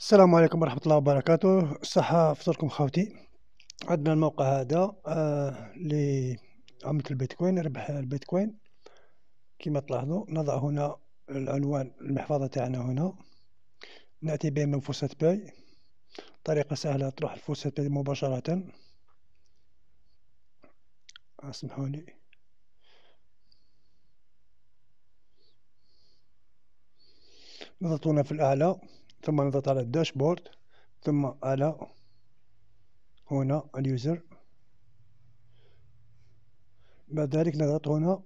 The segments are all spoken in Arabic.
السلام عليكم ورحمة الله وبركاته صحة فطركم خاوتي عندنا الموقع هذا آه لعملة البيتكوين ربح البيتكوين كما تلاحظوا نضع هنا العنوان المحفظة تاعنا هنا نأتي به من فوسة باي طريقة سهلة تروح لفوسة باي مباشرة اسمحوني نضغطون في الأعلى ثم نضغط على الداشبورد ثم على هنا اليوزر بعد ذلك نضغط هنا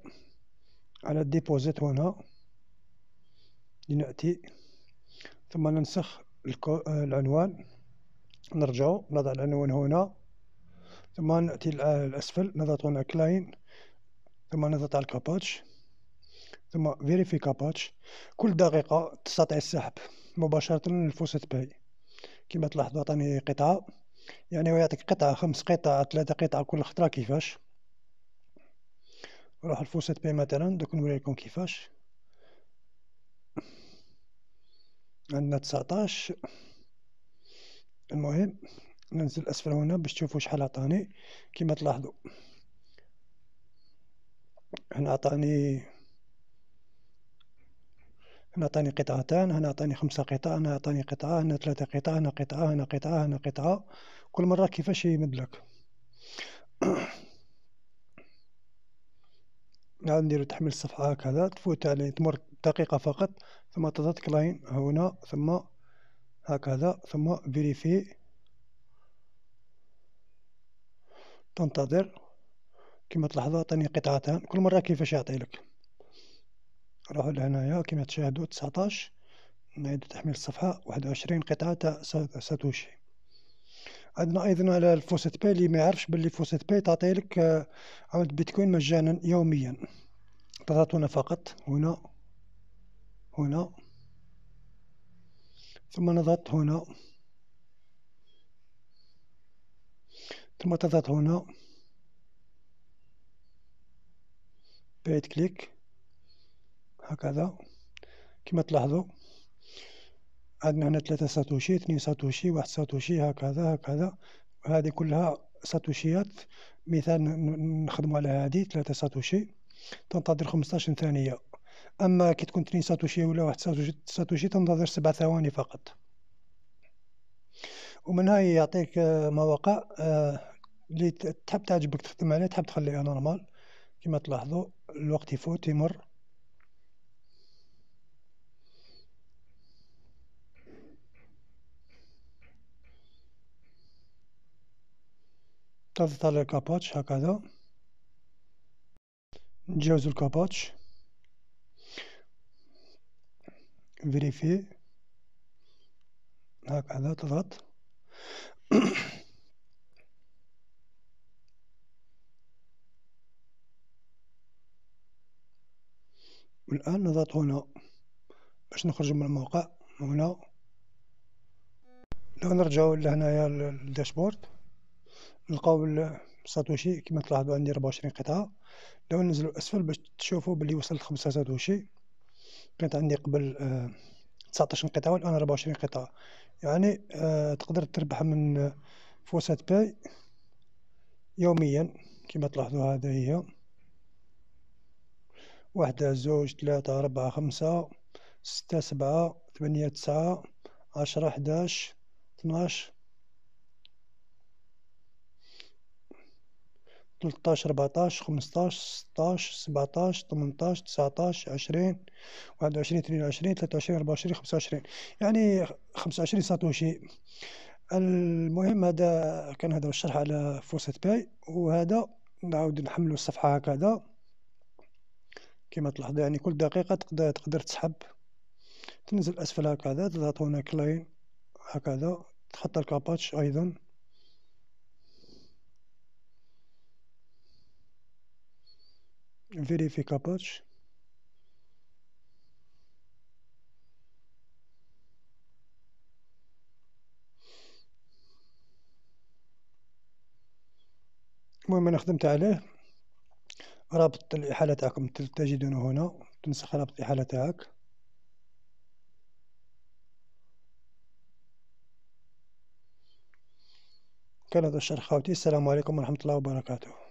على الديبوزيت هنا لنأتي ثم ننسخ العنوان نرجع نضع العنوان هنا ثم نأتي الأسفل نضغط هنا كلاين ثم نضغط على الكاباتش ثم فيريفي كاباتش كل دقيقة تستطيع السحب مباشرة للفوست باي كما تلاحظوا عطاني قطعة يعني هو يعطيك قطعة خمس قطع ثلاثة قطع كل خطرة كيفاش نروح الفوست باي مثلا دوك نوريكم كيفاش عندنا تسعطاش المهم ننزل اسفل هنا باش تشوفوا شحال عطاني كما تلاحظوا هنا عطاني هنا عطاني قطعتان هنا عطاني خمسة قطع هنا عطاني قطعة هنا ثلاثة قطع هنا قطعة هنا قطعة هنا قطعة كل مرة كيفاش يمد لك نعاود نديرو تحميل الصفحة هكذا تفوت عليه تمر دقيقة فقط ثم تضغط كلاين هنا ثم هكذا ثم فيريفي تنتظر كما تلاحظوا عطاني قطعتان كل مرة كيفاش يعطيلك راهو لهنايا كما تشاهدوا 19 نعيد تحميل الصفحة واحد وعشرين قطعة تاع ساتوشي عندنا أيضا على الفوسيت باي اللي ما يعرفش باللي فوسيت باي تعطيلك آه، عود بيتكوين مجانا يوميا تعطونا فقط هنا هنا ثم نضغط هنا ثم تضغط هنا بعد كليك هكذا كما تلاحظوا عندنا هنا ثلاثة ساتوشي اثنين ساتوشي واحد ساتوشي هكذا هكذا هذه كلها ساتوشيات مثال نخدموا على هذه ثلاثة ساتوشي تنتظر 15 ثانية أما كي تكون اثنين ساتوشي ولا واحد ساتوشي, تنتظر سبع ثواني فقط هاي يعطيك آه، مواقع آه، اللي تحب تعجبك تخدم عليها تحب تخليها نورمال كما تلاحظوا الوقت يفوت يمر تفضل الكابوتش هكذا نجاوز الكابوتش فيريفي هكذا تضغط والآن نضغط هنا باش نخرج من الموقع هنا لو نرجعو لهنايا للداشبورد نلقاو ساتوشي كما تلاحظوا عندي 24 قطعة لو ننزلوا أسفل باش تشوفوا بلي وصلت 5 ساتوشي كانت عندي قبل 19 آه، قطعة والآن 24 قطعة يعني آه، تقدر تربح من فوسات باي يوميا كما تلاحظوا هذا هي واحدة زوج ثلاثة أربعة خمسة ستة سبعة ثمانية تسعة عشرة أحداش اثناش 13 14 15 16 17 18 19 عشرين واحد 22 23 24 25 خمسة يعني خمسة وعشرين ساتوشي المهم هذا كان هذا الشرح على فرصة باي وهذا نعاود نحملو الصفحة هكذا كما تلاحظوا يعني كل دقيقة تقدر تقدر تسحب تنزل أسفل هكذا تضغط هنا كلاين هكذا تحط الكاباتش أيضا فيريفي كاباتش المهم انا خدمت عليه رابط الاحاله تاعكم تجدونه هنا تنسخ رابط الاحاله تاعك كان هذا الشرح خاوتي السلام عليكم ورحمه الله وبركاته